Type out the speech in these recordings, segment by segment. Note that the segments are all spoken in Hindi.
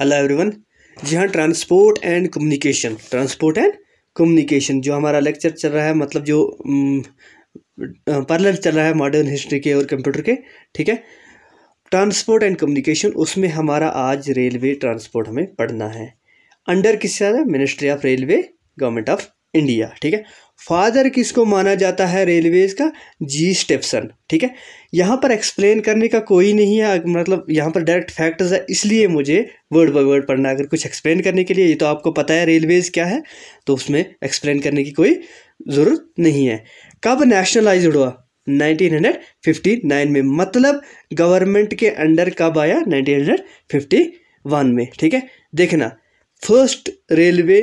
हेलो एवरीवन जी हाँ transport and communication transport and communication जो हमारा लेक्चर चल रहा है मतलब जो पार्लर चल रहा है मॉडर्न हिस्ट्री के और कंप्यूटर के ठीक है ट्रांसपोर्ट एंड कम्युनिकेशन उसमें हमारा आज रेलवे ट्रांसपोर्ट हमें पढ़ना है अंडर किस ministry of railway government of India ठीक है फादर किसको माना जाता है रेलवेज का जी स्टेपसन ठीक है यहाँ पर एक्सप्लेन करने का कोई नहीं है मतलब यहाँ पर डायरेक्ट फैक्टर्स है इसलिए मुझे वर्ड बाय वर्ड पढ़ना अगर कुछ एक्सप्लेन करने के लिए ये तो आपको पता है रेलवेज क्या है तो उसमें एक्सप्लेन करने की कोई ज़रूरत नहीं है कब नेशनलाइज हुआ 1959 में मतलब गवर्नमेंट के अंडर कब आया 1951 में ठीक है देखना फर्स्ट रेलवे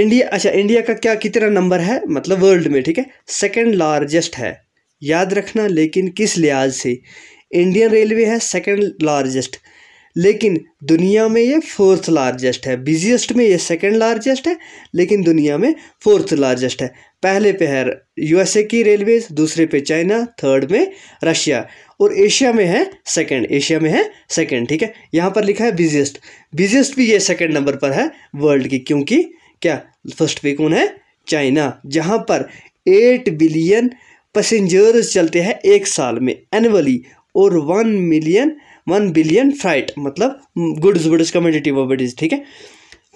इंडिया अच्छा इंडिया का क्या कितना नंबर है मतलब वर्ल्ड में ठीक है सेकेंड लार्जेस्ट है याद रखना लेकिन किस लिहाज से इंडियन रेलवे है सेकेंड लार्जेस्ट लेकिन दुनिया में ये फोर्थ लार्जेस्ट है बिजिएस्ट में ये सेकेंड लार्जेस्ट है लेकिन दुनिया में फोर्थ लार्जेस्ट है पहले पे है यूएसए की रेलवे दूसरे पे चाइना थर्ड में रशिया और एशिया में है सेकेंड एशिया में है सेकेंड ठीक है यहाँ पर लिखा है बिजिएस्ट बिजिएस्ट भी ये सेकेंड नंबर पर है वर्ल्ड की क्योंकि क्या फर्स्ट पे कौन है चाइना जहाँ पर एट बिलियन पैसेंजर्स चलते हैं एक साल में एनअली और one million one billion freight मतलब गुड्स वुड्स कम्युनिटी वोबडीज ठीक है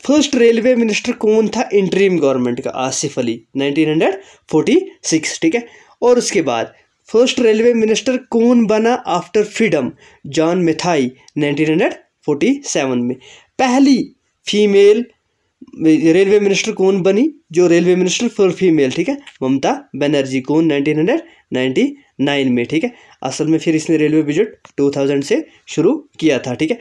फर्स्ट रेलवे मिनिस्टर कौन था इंट्रीम गवर्नमेंट का आसिफ अली 1946 ठीक है और उसके बाद फर्स्ट रेलवे मिनिस्टर कौन बना आफ्टर फ्रीडम जॉन मिथाई 1947 में पहली फीमेल रेलवे मिनिस्टर कौन बनी जो रेलवे मिनिस्टर फॉर फीमेल ठीक है ममता बनर्जी कौन 1999 में ठीक है असल में फिर इसने रेलवे बजट 2000 से शुरू किया था ठीक है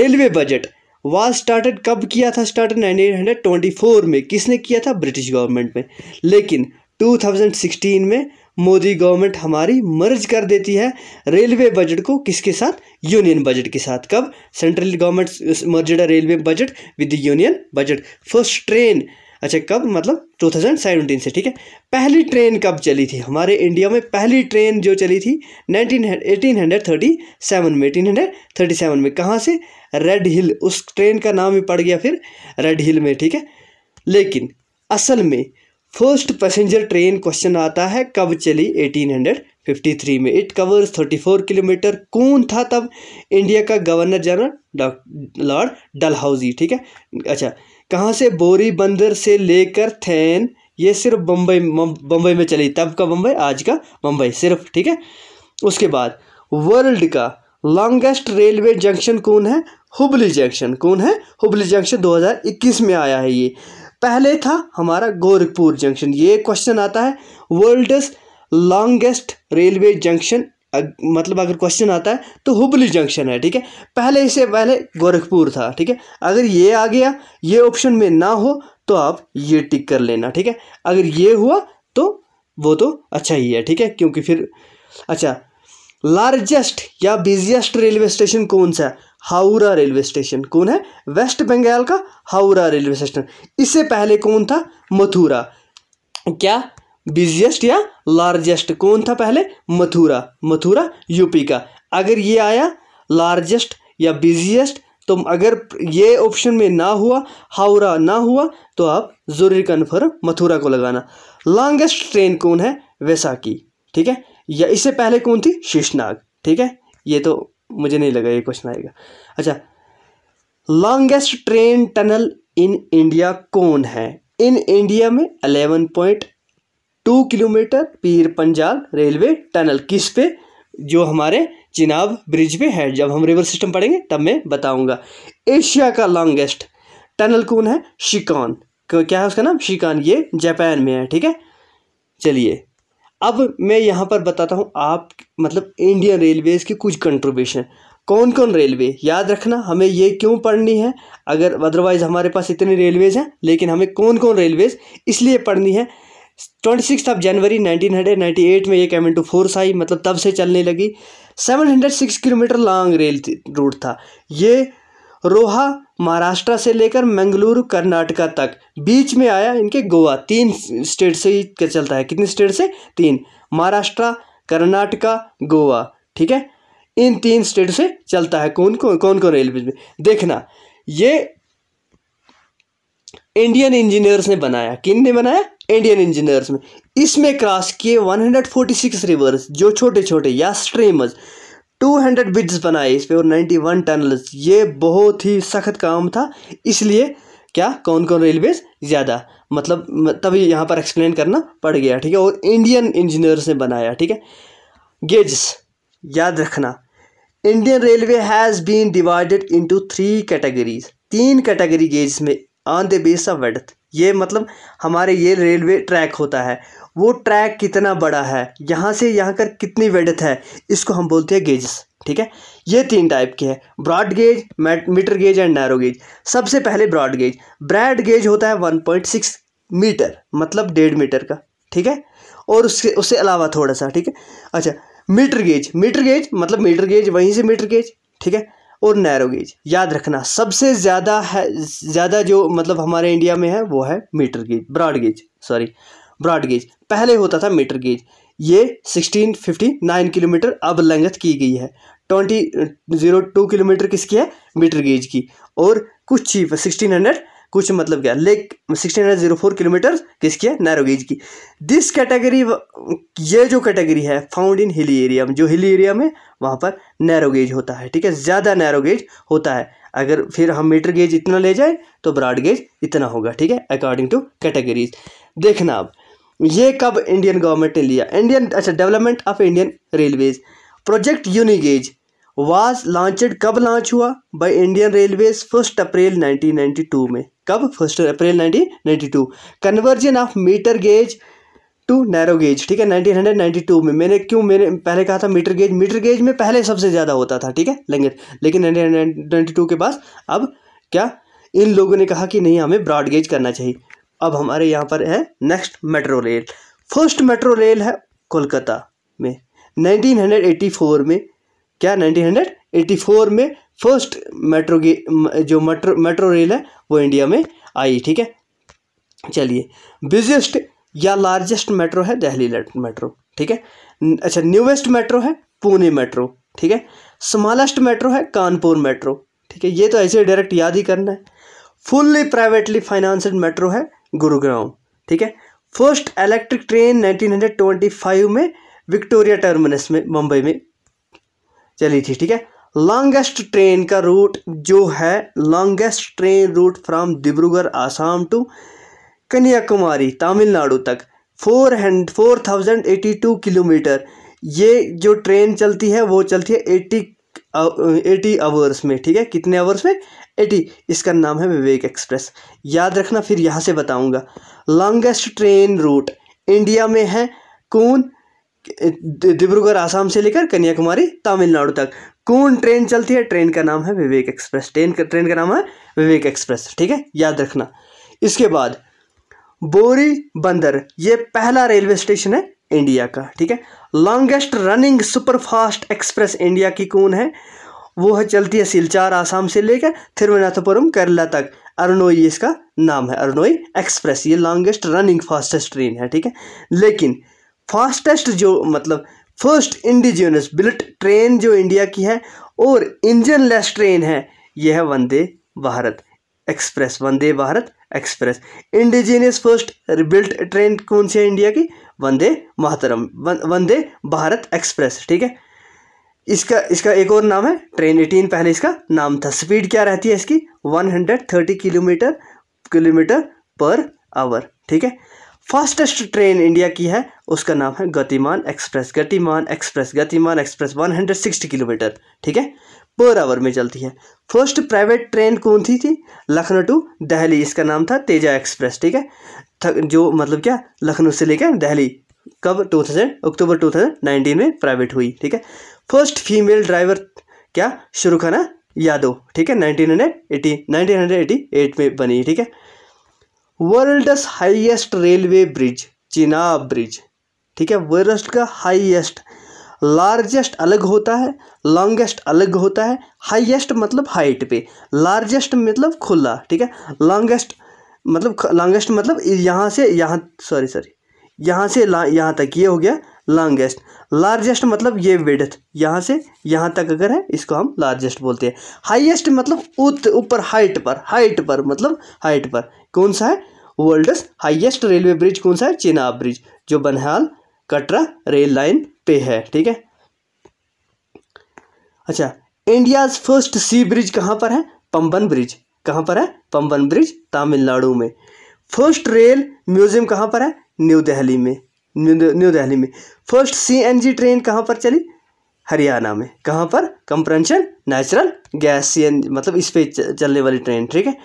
रेलवे बजट वाज स्टार्टेड कब किया था स्टार्ट 1924 में किसने किया था ब्रिटिश गवर्नमेंट में लेकिन 2016 में मोदी गवर्नमेंट हमारी मर्ज कर देती है रेलवे बजट को किसके साथ यूनियन बजट के साथ कब central government merged railway budget with union budget first train अच्छा कब मतलब 2017 से ठीक है पहली ट्रेन कब चली थी हमारे इंडिया में पहली ट्रेन जो चली थी नाइनटीन 1837 में एटीन में कहाँ से रेड हिल उस ट्रेन का नाम ही पड़ गया फिर रेड हिल में ठीक है लेकिन असल में फर्स्ट पैसेंजर ट्रेन क्वेश्चन आता है कब चली 1853 में इट कवर्स 34 किलोमीटर कौन था तब इंडिया का गवर्नर जनरल लॉर्ड डलहाउजी ठीक है अच्छा कहाँ से बोरी बंदर से लेकर थैन ये सिर्फ बम्बई बम्बई में चली तब का बम्बई आज का बम्बई सिर्फ ठीक है उसके बाद वर्ल्ड का लॉन्गेस्ट रेलवे जंक्शन कौन है हुबली जंक्शन कौन है हुबली जंक्शन 2021 में आया है ये पहले था हमारा गोरखपुर जंक्शन ये क्वेश्चन आता है वर्ल्डस लॉन्गेस्ट रेलवे जंक्शन मतलब अगर क्वेश्चन आता है तो हुबली जंक्शन है ठीक है पहले इससे पहले गोरखपुर था ठीक है अगर ये आ गया ये ऑप्शन में ना हो तो आप ये टिक कर लेना ठीक है अगर ये हुआ तो वो तो अच्छा ही है ठीक है क्योंकि फिर अच्छा लार्जेस्ट या बिजिएस्ट रेलवे स्टेशन कौन सा है हाउरा रेलवे स्टेशन कौन है वेस्ट बंगाल का हाउरा रेलवे स्टेशन इससे पहले कौन था मथुरा क्या बिजिएस्ट या लार्जेस्ट कौन था पहले मथुरा मथुरा यूपी का अगर ये आया लार्जेस्ट या बिजिएस्ट तो अगर ये ऑप्शन में ना हुआ हाउरा ना हुआ तो आप जरूरी कन्फर्म मथुरा को लगाना लॉन्गेस्ट ट्रेन कौन है वैसाखी ठीक है या इससे पहले कौन थी शीशनाग ठीक है ये तो मुझे नहीं लगा ये क्वेश्चन आएगा अच्छा longest train tunnel in India कौन है इन इंडिया में eleven point two kilometre Pir Panjal railway tunnel किस पे जो हमारे चिनाब ब्रिज पे है जब हम रिवर सिस्टम पढ़ेंगे तब मैं बताऊंगा एशिया का लॉन्गेस्ट टनल कौन है शिकान क्या है उसका नाम शिकान ये जापान में है ठीक है चलिए अब मैं यहाँ पर बताता हूँ आप मतलब इंडियन रेलवेज़ की कुछ कंट्रीब्यूशन कौन कौन रेलवे याद रखना हमें ये क्यों पढ़नी है अगर अदरवाइज़ हमारे पास इतनी रेलवेज़ हैं लेकिन हमें कौन कौन रेलवेज़ इसलिए पढ़नी है twenty six of January nineteen hundred ninety eight में ये कैमन टू फोर्स आई मतलब तब से चलने लगी seven hundred six kilometre long rail route था ये रोहा महाराष्ट्र से लेकर मंगलुरु कर्नाटका तक बीच में आया इनके गोवा तीन स्टेट से ही चलता है कितने स्टेट से तीन महाराष्ट्र कर्नाटका गोवा ठीक है इन तीन स्टेट से चलता है कौन कौन कौन कौन रेलवे में देखना ये इंडियन इंजीनियर्स ने बनाया किन ने बनाया इंडियन इंजीनियर्स में इसमें क्रॉस किए 146 रिवर्स जो छोटे छोटे या स्ट्रीम्स 200 बिड्स बनाए इस पे और 91 टनल्स ये बहुत ही सख्त काम था इसलिए क्या कौन कौन रेलवेज ज़्यादा मतलब तभी यहाँ पर एक्सप्लेन करना पड़ गया ठीक है और इंडियन इंजीनियर्स ने बनाया ठीक है गेजेस याद रखना Indian railway has been divided into three categories तीन कैटेगरी गेज में on the base of width ये मतलब हमारे ये रेलवे ट्रैक होता है वो ट्रैक कितना बड़ा है यहाँ से यहाँ कर कितनी वेडथ है इसको हम बोलते हैं गेजेस ठीक है ये तीन टाइप के हैं broad gauge metre gauge and narrow gauge सबसे पहले ब्रॉड गेज ब्रैड गेज होता है वन पॉइंट सिक्स मीटर मतलब डेढ़ मीटर का ठीक है और उसके उससे अलावा थोड़ा सा ठीक है अच्छा मीटर गेज मीटर गेज मतलब मीटर गेज वहीं से मीटर गेज ठीक है और नैरो गेज याद रखना सबसे ज़्यादा है ज़्यादा जो मतलब हमारे इंडिया में है वो है metre gauge broad gauge sorry broad gauge पहले होता था मीटर गेज ये 1659 किलोमीटर अब लंगत की गई है ट्वेंटी जीरो टू किलोमीटर किसकी है मीटर गेज की और कुछ चीप सिक्सटीन हंड्रेड कुछ मतलब क्या लेक sixteen hundred zero four kilometre किसकी है नैरो गेज की दिस कैटेगरी ये जो कैटेगरी है फाउंड इन हिली एरिया में जो हिली एरिया में वहाँ पर नैरो गेज होता है ठीक है ज़्यादा नैरो गेज होता है अगर फिर हम मीटर गेज इतना ले जाए तो ब्रॉड गेज इतना होगा ठीक है अकॉर्डिंग टू कैटेगरीज देखना अब ये कब इंडियन गवर्नमेंट ने लिया इंडियन अच्छा development of Indian railways project unigauge was launched कब लॉन्च हुआ by Indian railways first April 1992 में कब first April 1992 conversion of metre gauge to narrow gauge ठीक है 1992 में मैंने क्यों मैंने पहले कहा था मीटर गेज मीटर गेज में पहले सबसे ज़्यादा होता था ठीक है लेंगे लेकिन नाइनटीन के बाद अब क्या इन लोगों ने कहा कि नहीं हमें ब्रॉड गेज करना चाहिए अब हमारे यहाँ पर है next metro rail first metro rail है कोलकाता में 1984 में क्या 1984 में फर्स्ट मेट्रो जो मेट्रो मेट्रो रेल है वो इंडिया में आई ठीक है चलिए बिजेस्ट या लार्जेस्ट मेट्रो है दिल्ली मेट्रो ठीक है अच्छा न्यूएस्ट मेट्रो है पुणे मेट्रो ठीक है स्मॉलेस्ट मेट्रो है कानपुर मेट्रो ठीक है ये तो ऐसे डायरेक्ट याद ही करना है फुल्ली प्राइवेटली फाइनेंसड मेट्रो है गुरुग्राम ठीक है फर्स्ट इलेक्ट्रिक ट्रेन 1925 में विक्टोरिया टर्मिनस में मुंबई में चली थी ठीक है लॉन्गेस्ट ट्रेन का रूट जो है longest train route from Dibrugarh Assam to Kanyakumari Tamil Nadu तक four hundred four thousand eighty two kilometre ये जो ट्रेन चलती है वो चलती है एट्टी एटी आवर्स में ठीक है कितने आवर्स में एटी इसका नाम है विवेक एक्सप्रेस याद रखना फिर यहाँ से बताऊँगा लॉन्गेस्ट ट्रेन रूट इंडिया में है कौन डिब्रूगढ़ आसाम से लेकर कन्याकुमारी तमिलनाडु तक कौन ट्रेन चलती है ट्रेन का नाम है विवेक एक्सप्रेस ट्रेन का ट्रेन का नाम है विवेक एक्सप्रेस ठीक है याद रखना इसके बाद बोरी बंदर ये पहला रेलवे स्टेशन है इंडिया का ठीक है longest running super fast express India की कौन है वो है चलती है सिलचार आसाम से लेकर थिरुवनंतपुरम केरला तक अरनोई इसका नाम है अरनोई एक्सप्रेस ये लॉन्गेस्ट रनिंग फास्टेस्ट ट्रेन है ठीक है लेकिन फास्टेस्ट जो मतलब फर्स्ट इंडिजिनस बुलेट ट्रेन जो इंडिया की है और इंजन लेस ट्रेन है यह है Vande Bharat express Vande Bharat express indigenous first built train कौन सी है इंडिया की वंदे महतरम वंदे भारत एक्सप्रेस ठीक है इसका इसका एक और नाम है ट्रेन एटीन पहले इसका नाम था स्पीड क्या रहती है इसकी 130 किलोमीटर किलोमीटर पर आवर ठीक है फास्टेस्ट ट्रेन इंडिया की है उसका नाम है गतिमान एक्सप्रेस गतिमान एक्सप्रेस गतिमान एक्सप्रेस 160 किलोमीटर ठीक है पर आवर में चलती है फर्स्ट प्राइवेट ट्रेन कौन थी थी लखनऊ टू दहली इसका नाम था तेजा एक्सप्रेस ठीक है थक जो मतलब क्या लखनऊ से लेकर दिल्ली कब two thousand October two thousand nineteen में प्राइवेट हुई ठीक है फर्स्ट फीमेल ड्राइवर क्या शुरू करना यादव ठीक है nineteen hundred eighty nineteen hundred eighty eight में बनी ठीक है world highest railway bridge Chenab bridge ठीक है वर्ल्ड का हाईएस्ट लार्जेस्ट अलग होता है लॉन्गेस्ट अलग होता है हाईएस्ट मतलब हाइट पे लार्जेस्ट मतलब खुला ठीक है लॉन्गेस्ट मतलब लॉन्गेस्ट मतलब यहाँ से यहाँ सॉरी सॉरी यहाँ से यहाँ तक ये यह हो गया लॉन्गेस्ट लार्जेस्ट मतलब ये वेडथ यहाँ से यहाँ तक अगर है इसको हम लार्जेस्ट बोलते हैं हाईएस्ट मतलब उत ऊपर हाइट पर हाइट पर मतलब हाइट पर कौन सा है वर्ल्ड हाईएस्ट रेलवे ब्रिज कौन सा है चिनाब ब्रिज जो बनहाल कटरा रेल लाइन पे है ठीक है अच्छा इंडियाज फर्स्ट सी ब्रिज कहाँ पर है पंबन ब्रिज कहाँ पर है पम्बन ब्रिज तमिलनाडु में फर्स्ट रेल म्यूजियम कहाँ पर है न्यू दिल्ली में न्यू दिल्ली में फर्स्ट सीएनजी ट्रेन कहाँ पर चली हरियाणा में कहाँ पर compression natural gas C N मतलब इस पर चलने वाली ट्रेन ठीक है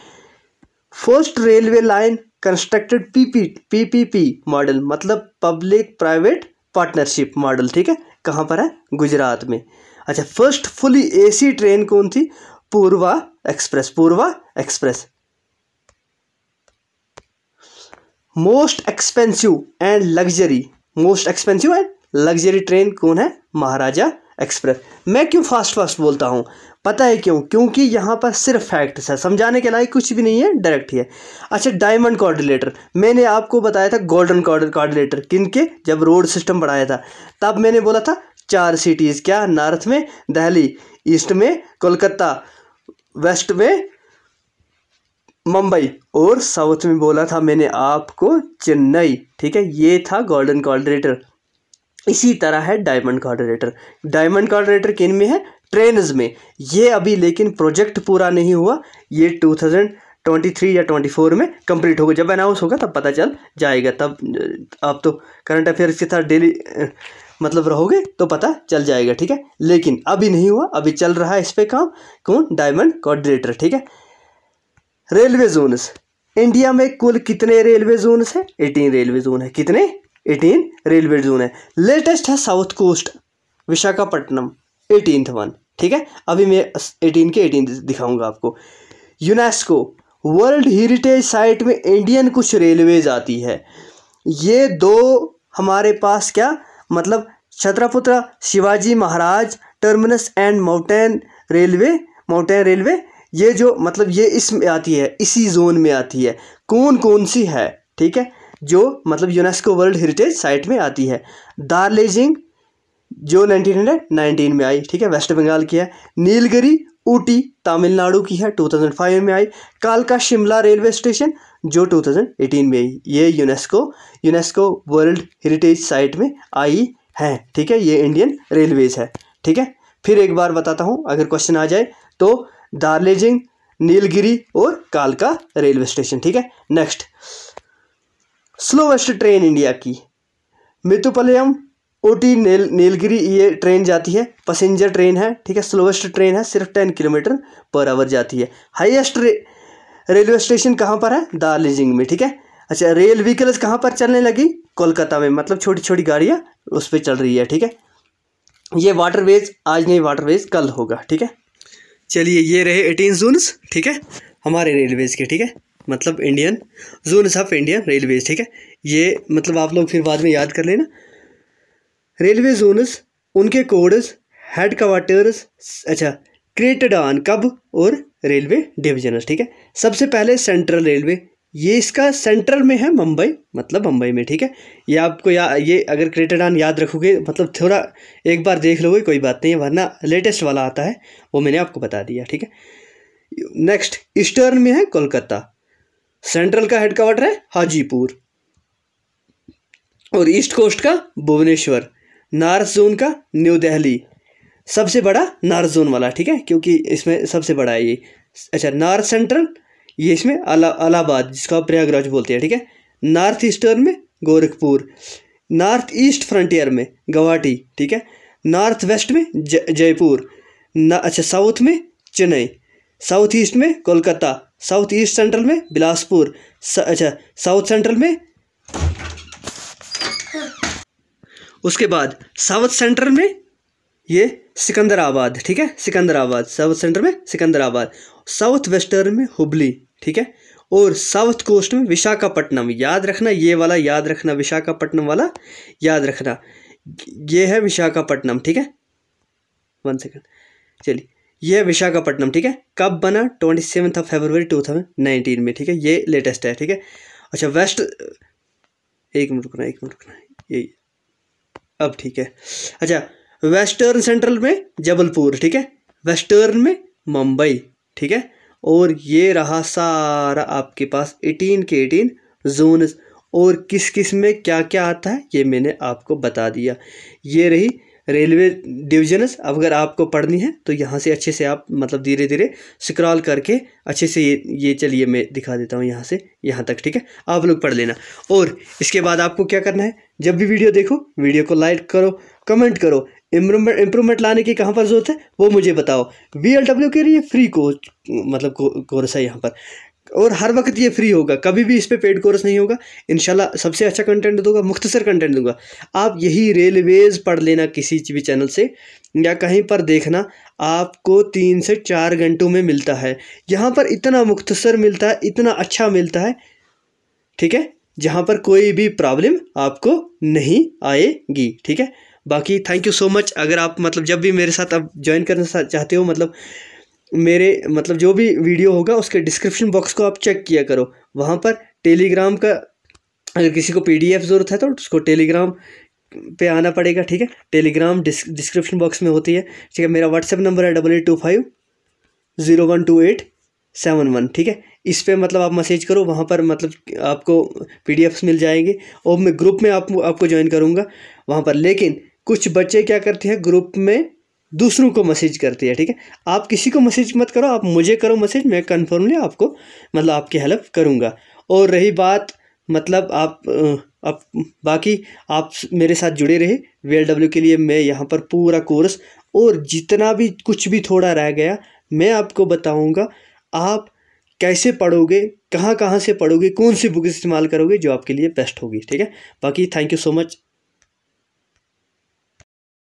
first railway line constructed PP PPP model मतलब पब्लिक प्राइवेट पार्टनरशिप मॉडल ठीक है कहाँ पर है गुजरात में अच्छा फर्स्ट फुली एसी ट्रेन कौन थी Purva express Purva express most expensive and luxury most expensive and luxury train कौन है महाराजा एक्सप्रेस मैं क्यों फास्ट फास्ट बोलता हूँ पता है क्यों क्योंकि यहाँ पर सिर्फ फैक्ट्स है समझाने के लायक कुछ भी नहीं है डायरेक्ट ही है अच्छा डायमंड कॉर्डिलेटर मैंने आपको बताया था गोल्डन कॉर्डिलेटर किन के जब रोड सिस्टम बढ़ाया था तब मैंने बोला था चार सिटीज़ क्या नॉर्थ में दिल्ली ईस्ट में कोलकाता वेस्ट में मुंबई और साउथ में बोला था मैंने आपको चेन्नई ठीक है ये था गोल्डन कॉर्डिनेटर इसी तरह है डायमंड कॉर्डिनेटर डायमंड कॉर्डिनेटर किन में है ट्रेन में ये अभी लेकिन प्रोजेक्ट पूरा नहीं हुआ ये टू थाउजेंड ट्वेंटी थ्री या ट्वेंटी फोर में कंप्लीट होगा जब अनाउंस होगा तब पता चल जाएगा तब आप तो करंट अफेयर्स के साथ डेली मतलब रहोगे तो पता चल जाएगा ठीक है लेकिन अभी नहीं हुआ अभी चल रहा है इस पर काम कौन डायमंड कोऑर्डिनेटर ठीक है रेलवे जोनस इंडिया में कुल कितने रेलवे जोन है एटीन रेलवे जोन है कितने एटीन रेलवे जोन है लेटेस्ट है south coast Visakhapatnam eighteenth one ठीक है अभी मैं एटीन के एटीन दिखाऊंगा आपको यूनेस्को वर्ल्ड हेरिटेज साइट में इंडियन कुछ रेलवेज आती है ये दो हमारे पास क्या मतलब Chhatrapati Shivaji Maharaj terminus and mountain railway mountain railway ये जो मतलब ये इसमें आती है इसी जोन में आती है कौन कौन सी है ठीक है जो मतलब यूनेस्को वर्ल्ड हेरिटेज साइट में आती है दार्लेजिंग जो 1919 में आई ठीक है वेस्ट बंगाल की है नीलगिरी ऊटी तमिलनाडु की है 2005 में आई कालका शिमला रेलवे स्टेशन जो 2018 में ये UNESCO UNESCO world heritage site में आई है ठीक है ये इंडियन रेलवेज़ है ठीक है फिर एक बार बताता हूँ अगर क्वेश्चन आ जाए तो दार्लेजिंग नीलगिरी और कालका रेलवे स्टेशन ठीक है नेक्स्ट स्लोवेस्ट ट्रेन इंडिया की मितुपलयम ओटी नील नीलगिरी ये ट्रेन जाती है पैसेंजर ट्रेन है ठीक है स्लोवेस्ट ट्रेन है सिर्फ टेन किलोमीटर पर आवर जाती है हाईएस्ट रेलवे स्टेशन कहाँ पर है दार्जिलिंग में ठीक है अच्छा रेल व्हीकल्स कहाँ पर चलने लगी कोलकाता में मतलब छोटी छोटी गाड़ियाँ उस पर चल रही है ठीक है ये वाटरवेज आज नहीं वाटरवेज कल होगा ठीक है चलिए ये रहे एटीन जूनस ठीक है हमारे रेलवेज़ के ठीक है मतलब Indian zones of Indian railways ठीक है ये मतलब आप लोग फिर बाद में याद कर लेना रेलवे जोनस उनके कोड्स हेड क्वार्टर्स अच्छा क्रिएटेड ऑन कब और रेलवे डिविजनस ठीक है सबसे पहले सेंट्रल रेलवे ये इसका सेंट्रल में है मुंबई मतलब मुंबई में ठीक है ये आपको या ये अगर क्रेटेडान याद रखोगे मतलब थोड़ा एक बार देख लोगे कोई बात नहीं है वरना लेटेस्ट वाला आता है वो मैंने आपको बता दिया ठीक है नेक्स्ट ईस्टर्न में है कोलकाता सेंट्रल का हेडक्वार्टर है हाजीपुर और ईस्ट कोस्ट का भुवनेश्वर नार्थ जोन का न्यू दिल्ली सबसे बड़ा नार्थ जोन वाला ठीक है क्योंकि इसमें सबसे बड़ा है ये अच्छा नार्थ सेंट्रल ये इसमें अला अलाहाबाद जिसको आप प्रयागराज बोलते हैं ठीक है नॉर्थ ईस्टर्न में गोरखपुर नॉर्थ ईस्ट फ्रंटियर में गुवाहाटी ठीक है नॉर्थ वेस्ट में जयपुर अच्छा साउथ में चेन्नई साउथ ईस्ट में कोलकाता साउथ ईस्ट सेंट्रल में बिलासपुर अच्छा साउथ सेंट्रल में उसके बाद साउथ सेंट्रल में ये सिकंदराबाद ठीक है सिकंदराबाद साउथ सेंटर में सिकंदराबाद साउथ वेस्टर्न में हुबली ठीक है और साउथ कोस्ट में विशाखापट्टनम याद रखना ये वाला याद रखना विशाखापट्टनम वाला याद रखना ये है विशाखापट्टनम ठीक है वन सेकेंड चलिए ये है विशाखापट्टनम ठीक है कब बना twenty seventh of February two thousand nineteen में ठीक है ये लेटेस्ट है ठीक है अच्छा वेस्ट एक मिनट रुकना एक मिनट रुकना यही अब ठीक है अच्छा वेस्टर्न सेंट्रल में जबलपुर ठीक है वेस्टर्न में मुंबई ठीक है और ये रहा सारा आपके पास एटीन के एटीन जोन और किस किस में क्या क्या आता है ये मैंने आपको बता दिया ये रही रेलवे अब अगर आपको पढ़नी है तो यहाँ से अच्छे से आप मतलब धीरे धीरे स्क्रॉल करके अच्छे से ये ये चलिए मैं दिखा देता हूँ यहाँ से यहाँ तक ठीक है आप लोग पढ़ लेना और इसके बाद आपको क्या करना है जब भी वीडियो देखो वीडियो को लाइक करो कमेंट करो इम्प्रूवमेंट इम्प्रूवमेंट लाने की कहाँ पर ज़रूरत है वो मुझे बताओ वी के लिए फ्री कोच मतलब कोर्स है यहाँ पर और हर वक्त ये फ्री होगा कभी भी इस पर पे पेड कोर्स नहीं होगा इन सबसे अच्छा कंटेंट दूंगा मुख्तसर कंटेंट दूंगा आप यही रेलवेज़ पढ़ लेना किसी भी चैनल से या कहीं पर देखना आपको तीन से चार घंटों में मिलता है यहाँ पर इतना मुख्तसर मिलता है इतना अच्छा मिलता है ठीक है जहाँ पर कोई भी प्रॉब्लम आपको नहीं आएगी ठीक है बाकी थैंक यू सो मच अगर आप मतलब जब भी मेरे साथ आप ज्वाइन करना चाहते हो मतलब मेरे मतलब जो भी वीडियो होगा उसके डिस्क्रिप्शन बॉक्स को आप चेक किया करो वहाँ पर टेलीग्राम का अगर किसी को पीडीएफ ज़रूरत है तो उसको टेलीग्राम पे आना पड़ेगा ठीक है टेलीग्राम डिस्क्रिप्शन बॉक्स में होती है ठीक है मेरा व्हाट्सएप नंबर है double eight two five zero one two eight seven one ठीक है इस पर मतलब आप मैसेज करो वहाँ पर मतलब आपको पी मिल जाएंगे और मैं ग्रुप में आप, आपको ज्वाइन करूँगा वहाँ पर लेकिन कुछ बच्चे क्या करते हैं ग्रुप में दूसरों को मैसेज करती है ठीक है आप किसी को मैसेज मत करो आप मुझे करो मैसेज मैं कन्फर्मली आपको मतलब आपकी हेल्प करूँगा और रही बात मतलब आप अब बाकी आप मेरे साथ जुड़े रहे वी डब्ल्यू के लिए मैं यहाँ पर पूरा कोर्स और जितना भी कुछ भी थोड़ा रह गया मैं आपको बताऊँगा आप कैसे पढ़ोगे कहाँ कहाँ से पढ़ोगे कौन सी बुक इस्तेमाल करोगे जो आपके लिए बेस्ट होगी ठीक है बाकी थैंक यू सो मच